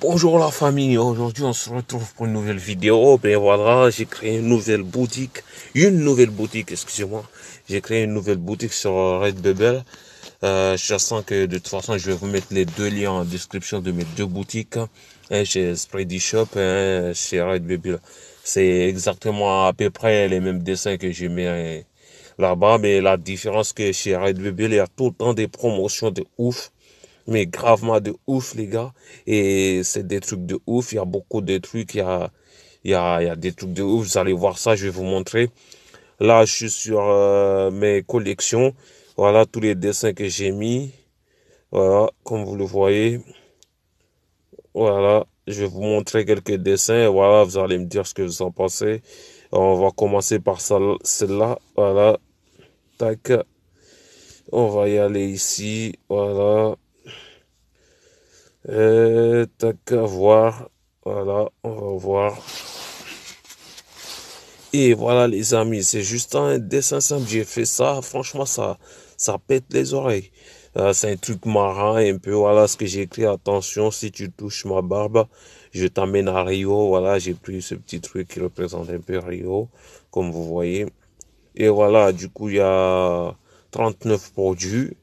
Bonjour la famille, aujourd'hui on se retrouve pour une nouvelle vidéo. Ben voilà, j'ai créé une nouvelle boutique, une nouvelle boutique, excusez-moi. J'ai créé une nouvelle boutique sur Redbubble. Euh, je sens que de toute façon je vais vous mettre les deux liens en description de mes deux boutiques, hein, chez Spready Shop et hein, chez Redbubble. C'est exactement à peu près les mêmes dessins que j'ai mis là-bas, mais la différence que chez Redbubble, il y a tout le temps des promotions de ouf mais gravement de ouf, les gars. Et c'est des trucs de ouf. Il y a beaucoup de trucs. Il y a, il y des trucs de ouf. Vous allez voir ça, je vais vous montrer. Là, je suis sur euh, mes collections. Voilà tous les dessins que j'ai mis. Voilà, comme vous le voyez. Voilà, je vais vous montrer quelques dessins. Voilà, vous allez me dire ce que vous en pensez. On va commencer par celle-là. Voilà. Tac. On va y aller ici. Voilà. Euh, T'as qu'à voir. Voilà, on va voir. Et voilà les amis, c'est juste un dessin simple. J'ai fait ça, franchement ça, ça pète les oreilles. Ah, c'est un truc marrant un peu. Voilà ce que j'ai écrit. Attention, si tu touches ma barbe, je t'amène à Rio. Voilà, j'ai pris ce petit truc qui représente un peu Rio, comme vous voyez. Et voilà, du coup il y a 39 produits.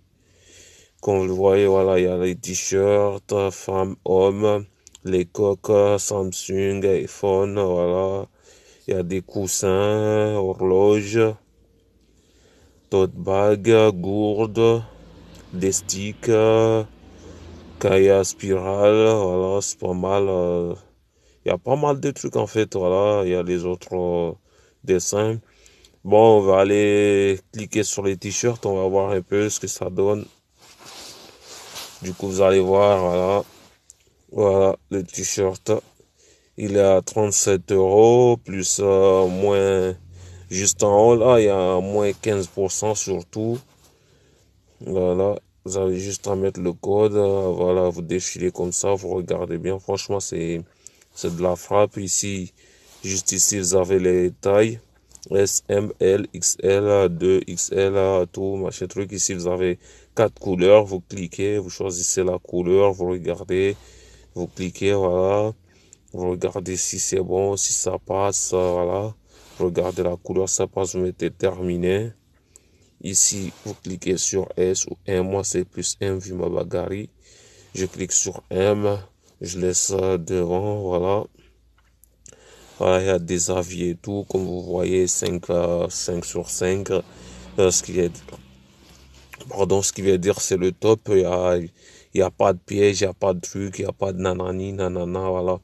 Comme vous le voyez, voilà, il y a les t-shirts, femmes, hommes, les coques, Samsung, iPhone, voilà. Il y a des coussins, horloges, tote bags, gourdes, des sticks, Kaya spirale, voilà, c'est pas mal. Euh. il y a pas mal de trucs en fait, voilà, il y a les autres euh, dessins. Bon, on va aller cliquer sur les t-shirts, on va voir un peu ce que ça donne. Du coup, vous allez voir, voilà. Voilà, le t-shirt. Il est à 37 euros, plus euh, moins. Juste en haut, là, il y a moins 15% surtout. Voilà, vous avez juste à mettre le code. Euh, voilà, vous défilez comme ça, vous regardez bien. Franchement, c'est de la frappe. Ici, juste ici, vous avez les tailles. S, M, L, XL, 2XL, tout, machin truc. Ici, vous avez quatre couleurs. Vous cliquez, vous choisissez la couleur, vous regardez, vous cliquez, voilà. Vous regardez si c'est bon, si ça passe, voilà. regardez la couleur, ça passe, vous mettez terminé. Ici, vous cliquez sur S ou M. Moi, c'est plus M vu ma bagarre. Je clique sur M. Je laisse devant, voilà il y a des avis et tout, comme vous voyez, 5, 5 euh, sur 5. Euh, ce qui est, pardon, ce qui veut dire c'est le top. Il y a, il n'y a pas de piège, il n'y a pas de truc, il n'y a pas de nanani, nanana, voilà.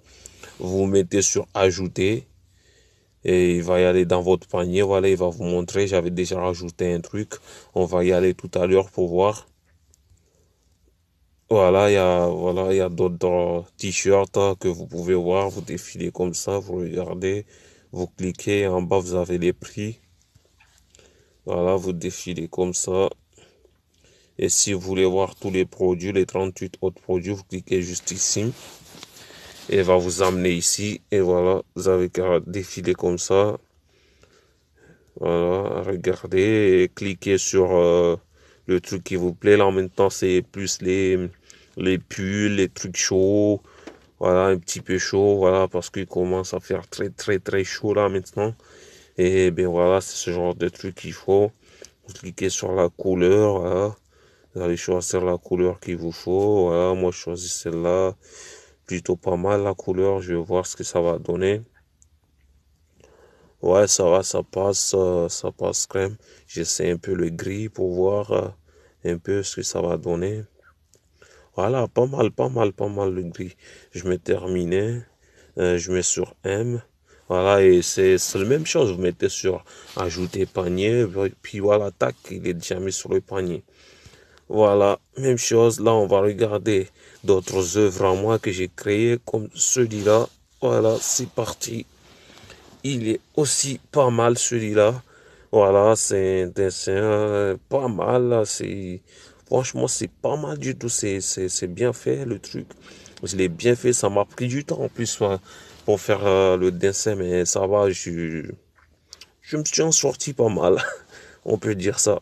Vous mettez sur ajouter et il va y aller dans votre panier, voilà, il va vous montrer. J'avais déjà rajouté un truc, on va y aller tout à l'heure pour voir. Voilà, il y a, voilà, d'autres t-shirts hein, que vous pouvez voir. Vous défilez comme ça, vous regardez, vous cliquez en bas, vous avez les prix. Voilà, vous défilez comme ça. Et si vous voulez voir tous les produits, les 38 autres produits, vous cliquez juste ici. Et va vous amener ici. Et voilà, vous avez qu'à défiler comme ça. Voilà, regardez et cliquez sur euh, le truc qui vous plaît. Là, en même temps, c'est plus les les pulls, les trucs chauds, voilà, un petit peu chaud, voilà, parce qu'il commence à faire très très très chaud là maintenant. Et ben voilà, c'est ce genre de truc qu'il faut. Vous cliquez sur la couleur, Vous allez choisir la couleur qu'il vous faut, voilà. Moi, je choisis celle-là. Plutôt pas mal la couleur, je vais voir ce que ça va donner. Ouais, ça va, ça passe, euh, ça passe quand même, J'essaie un peu le gris pour voir euh, un peu ce que ça va donner. Voilà, pas mal, pas mal, pas mal le gris. Je me terminais, euh, je mets sur M. Voilà, et c'est la même chose. Vous mettez sur ajouter panier, puis voilà, tac, il est déjà mis sur le panier. Voilà, même chose. Là, on va regarder d'autres œuvres à moi que j'ai créées, comme celui-là. Voilà, c'est parti. Il est aussi pas mal celui-là. Voilà, c'est un dessin euh, pas mal. C'est Franchement, c'est pas mal du tout. C'est bien fait le truc. Je l'ai bien fait. Ça m'a pris du temps en plus hein, pour faire euh, le dessin, mais ça va. Je, me suis en sorti pas mal. On peut dire ça.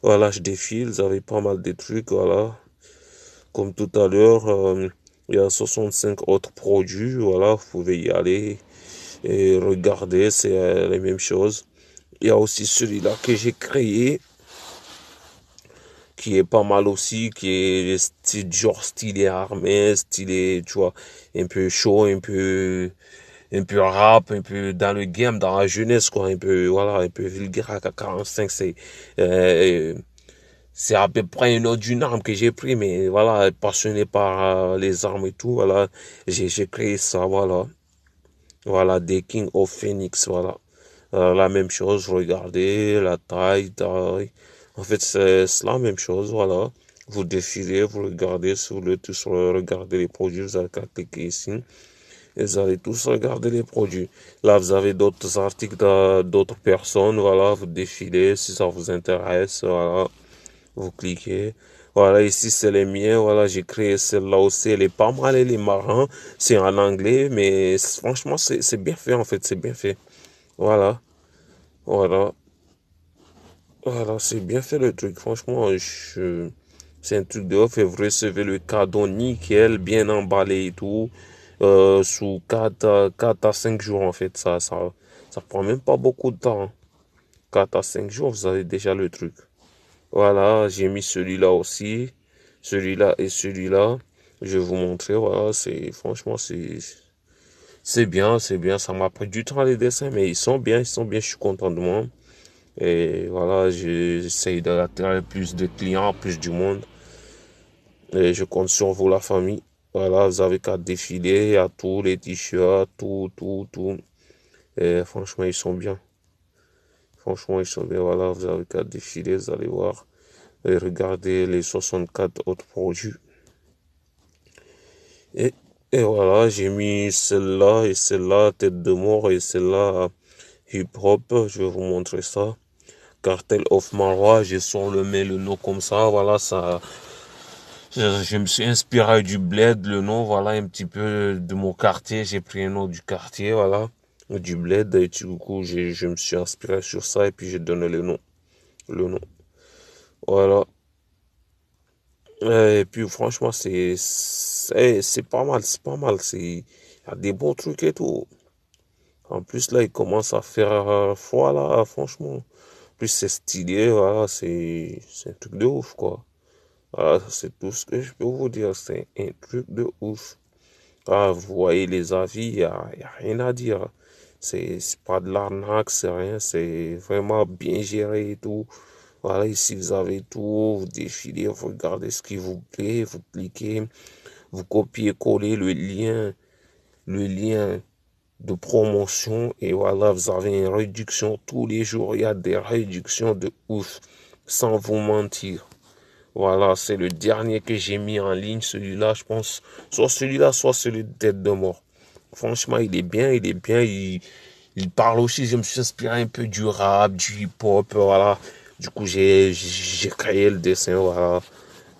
Voilà, je défile. J'avais pas mal de trucs. Voilà. Comme tout à l'heure, euh, il y a 65 autres produits. Voilà, vous pouvez y aller et regarder. C'est euh, les mêmes choses. Il y a aussi celui-là que j'ai créé qui est pas mal aussi, qui est genre style armé, style, et tu vois, un peu chaud, un peu, un peu rap, un peu dans le game, dans la jeunesse, quoi, un peu, voilà, un peu vulgaire à 45, c'est, euh, c'est à peu près une autre d'une arme que j'ai pris, mais voilà, passionné par euh, les armes et tout, voilà, j'ai, créé ça, voilà. Voilà, des King of Phoenix, voilà. Euh, la même chose, regardez, la taille, en fait, c'est la même chose, voilà. Vous défilez, vous regardez sur le tous, regarder les produits, vous allez cliquer ici. Et vous allez tous regarder les produits. Là, vous avez d'autres articles d'autres personnes, voilà, vous défilez si ça vous intéresse, voilà. Vous cliquez. Voilà, ici c'est les miens. Voilà, j'ai créé celle-là aussi. Elle est pas mal, elle est marrant. C'est en anglais, mais franchement, c'est bien fait en fait. C'est bien fait. Voilà. Voilà. Voilà, ah, c'est bien fait le truc. Franchement, je... c'est un truc de off et vous recevez le cadeau nickel, bien emballé et tout. Euh, sous 4 à, 5 jours en fait. Ça, ça, ça prend même pas beaucoup de temps. 4 hein. à 5 jours, vous avez déjà le truc. Voilà, j'ai mis celui-là aussi. Celui-là et celui-là. Je vais vous montrer. Voilà, c'est franchement, c'est. C'est bien, c'est bien. Ça m'a pris du temps les dessins, mais ils sont bien, ils sont bien. Je suis content de moi. Et voilà, j'essaye d'attirer plus de clients, plus du monde. Et je compte sur vous, la famille. Voilà, vous avez qu'à défiler à tous les t-shirts, tout, tout, tout. Et franchement, ils sont bien. Franchement, ils sont bien. Voilà, vous avez qu'à défiler, vous allez voir. Et regardez les 64 autres produits. Et, et voilà, j'ai mis celle-là et celle-là, tête de mort et celle-là, hip-hop. Je vais vous montrer ça. Cartel of Marwa, j'ai sur le nom comme ça, voilà, ça... Je, me suis inspiré du bled, le nom, voilà, un petit peu de mon quartier, j'ai pris un nom du quartier, voilà, du bled, et du coup, je me suis inspiré sur ça, et puis j'ai donné le nom, le nom, voilà. Et puis, franchement, c'est, c'est pas mal, c'est pas mal, c'est, des bons trucs et tout. En plus, là, il commence à faire euh, froid, là, euh, franchement c'est stylé, voilà, c'est un truc de ouf, quoi. c'est tout ce que je peux vous dire, c'est un truc de ouf. Ah, vous voyez les avis, il n'y a, rien à dire. C'est pas de l'arnaque, c'est rien, c'est vraiment bien géré et tout. Voilà, ici vous avez tout, vous défilez, vous regardez ce qui vous plaît, vous cliquez, vous copiez-collez le lien, le lien de promotion et voilà, vous avez une réduction tous les jours. Il y a des réductions de ouf, sans vous mentir. Voilà, c'est le dernier que j'ai mis en ligne, celui-là, je pense. Soit celui-là, soit celui de tête de mort. Franchement, il est bien, il est bien. Il, il parle aussi, je me suis inspiré un peu du rap, du hip-hop, voilà. Du coup, j'ai créé le dessin, voilà.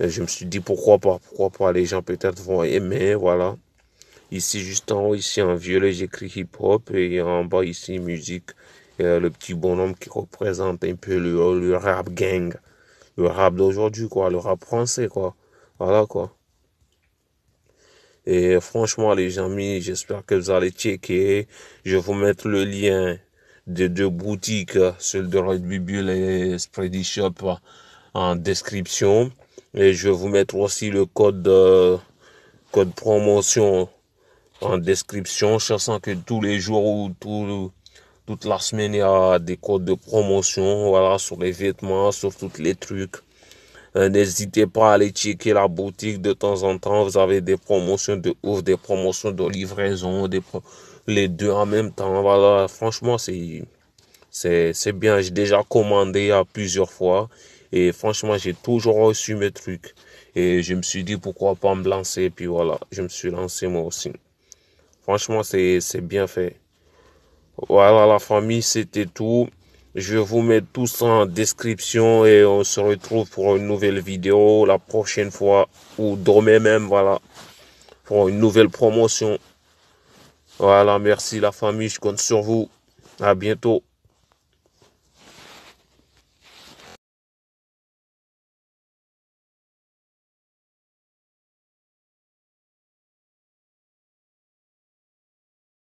je me suis dit pourquoi pas, pourquoi pas, les gens peut-être vont aimer, voilà. Ici, juste en haut, ici en violet, j'écris hip-hop et en bas, ici, musique. Et euh, le petit bonhomme qui représente un peu le, euh, le rap gang. Le rap d'aujourd'hui, quoi. Le rap français, quoi. Voilà, quoi. Et euh, franchement, les amis, j'espère que vous allez checker. Je vous mettre le lien des deux boutiques, celle de Red Bible et Spready Shop, en description. Et je vais vous mettre aussi le code, code promotion en description, sens que tous les jours ou toute la semaine, il y a des codes de promotion, voilà, sur les vêtements, sur tous les trucs. Euh, n'hésitez pas à aller checker la boutique de temps en temps. Vous avez des promotions de ouf, des promotions de livraison, des les deux en même temps. Voilà, franchement, c'est c'est bien. J'ai déjà commandé à plusieurs fois et franchement, j'ai toujours reçu mes trucs. Et je me suis dit pourquoi pas me lancer. Et puis voilà, je me suis lancé moi aussi. Franchement, c'est bien fait. Voilà la famille, c'était tout. Je vous mets tout ça en description et on se retrouve pour une nouvelle vidéo la prochaine fois ou demain même, voilà, pour une nouvelle promotion. Voilà, merci la famille, je compte sur vous. À bientôt.